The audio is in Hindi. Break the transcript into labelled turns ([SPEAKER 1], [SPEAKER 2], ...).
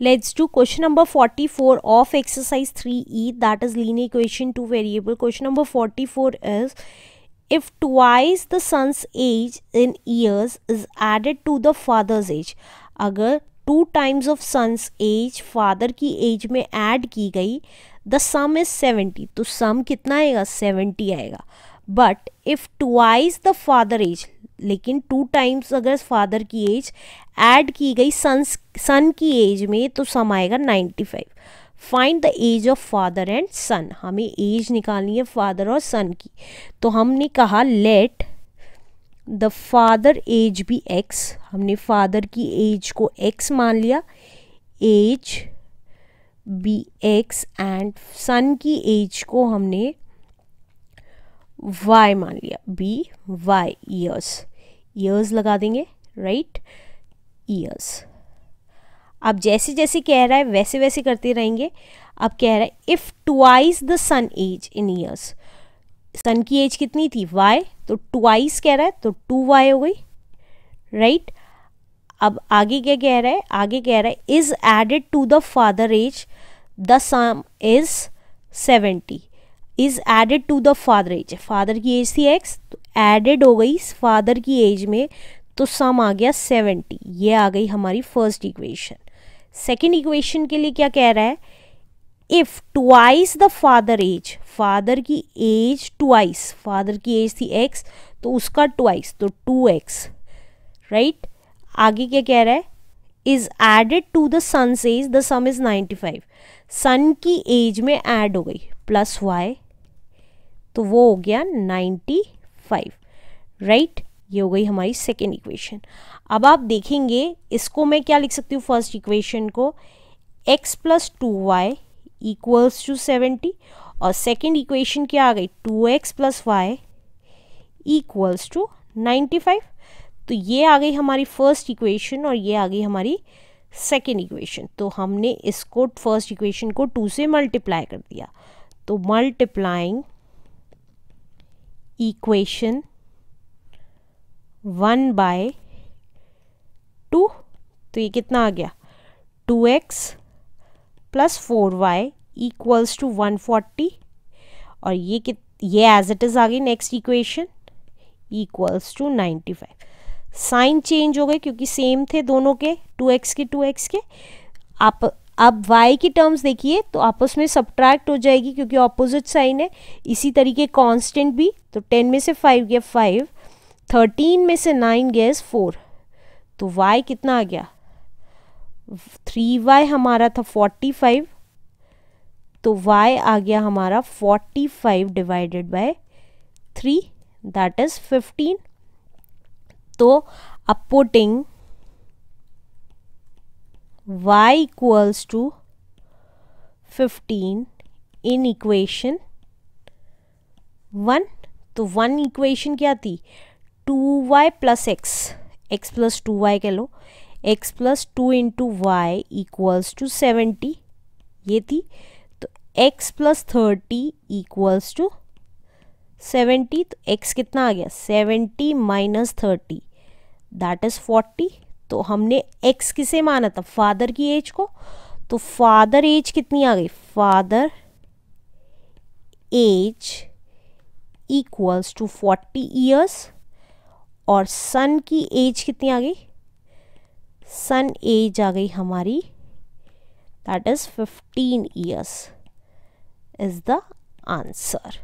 [SPEAKER 1] Let's do question number 44 of exercise 3e that is linear equation 2 variable. Question number 44 is if twice the son's age in years is added to the father's age. अगर two times of son's age father की एज में ऐड की गई द सम इज सेवेंटी तो सम कितना आएगा सेवेंटी आएगा but if twice the father age लेकिन टू टाइम्स अगर फादर की एज ऐड की गई सन सन की एज में तो सम आएगा ninety five find the age of father and son हमें एज निकालनी है फादर और सन की तो हमने कहा लेट द फादर एज भी एक्स हमने फादर की एज को एक्स मान लिया age be x and son की एज को हमने वाई मान लिया बी वाई ईयर्स ईयर्स लगा देंगे राइट ईयर्स अब जैसे जैसे कह रहा है वैसे वैसे करते रहेंगे अब कह रहा है if twice the son age in years son की एज कितनी थी वाई तो ट्वाइस कह रहा है तो टू वाई हो गई राइट right? अब आगे क्या कह रहा है आगे कह रहा है is added to the father age the sum is seventy is added to the father age father की एज थी एक्स तो एडेड हो गई फादर की एज में तो सम आ गया सेवेंटी ये आ गई हमारी फर्स्ट इक्वेशन सेकेंड इक्वेशन के लिए क्या कह रहा है if twice the father age father की एज ट्वाइस फादर की एज थी एक्स तो उसका ट्वाइस तो टू एक्स राइट आगे क्या कह रहा है is added to the son's age the sum is ninety five son की एज में एड हो गई प्लस वाई तो वो हो गया नाइन्टी फाइव राइट ये हो गई हमारी सेकेंड इक्वेशन अब आप देखेंगे इसको मैं क्या लिख सकती हूँ फर्स्ट इक्वेशन को x plus two y equals to seventy और सेकेंड इक्वेशन क्या आ गई two x plus y equals to ninety five तो ये आ गई हमारी फर्स्ट इक्वेशन और ये आ गई हमारी सेकेंड इक्वेशन तो हमने इसको फर्स्ट इक्वेशन को टू से मल्टीप्लाई कर दिया तो मल्टीप्लाइंग equation 1 बाय टू तो ये कितना आ गया 2x x plus four y equals to one forty और ये कित ये एज इट इज़ आ गई next equation equals to ninety five sign change हो गए क्योंकि सेम थे दोनों के टू एक्स के टू एक्स के आप अब y की टर्म्स देखिए तो आपस में सब्ट्रैक्ट हो जाएगी क्योंकि ऑपोजिट साइन है इसी तरीके कांस्टेंट भी तो टेन में से फाइव गया फाइव थर्टीन में से नाइन गया फोर तो y कितना आ गया थ्री वाई हमारा था फोर्टी फाइव तो y आ गया हमारा forty five divided by three that is fifteen तो अपोटिंग y equals to 15 in equation one तो वन इक्वेशन क्या थी two y plus x x plus two y कह लो x plus two into y equals to seventy ये थी तो x plus thirty equals to seventy तो एक्स कितना आ गया seventy minus thirty that is forty तो हमने एक्स किसे माना था फादर की एज को तो फादर एज कितनी आ गई father age equals to forty years और सन की एज कितनी आ गई सन एज आ गई हमारी that is fifteen years is the answer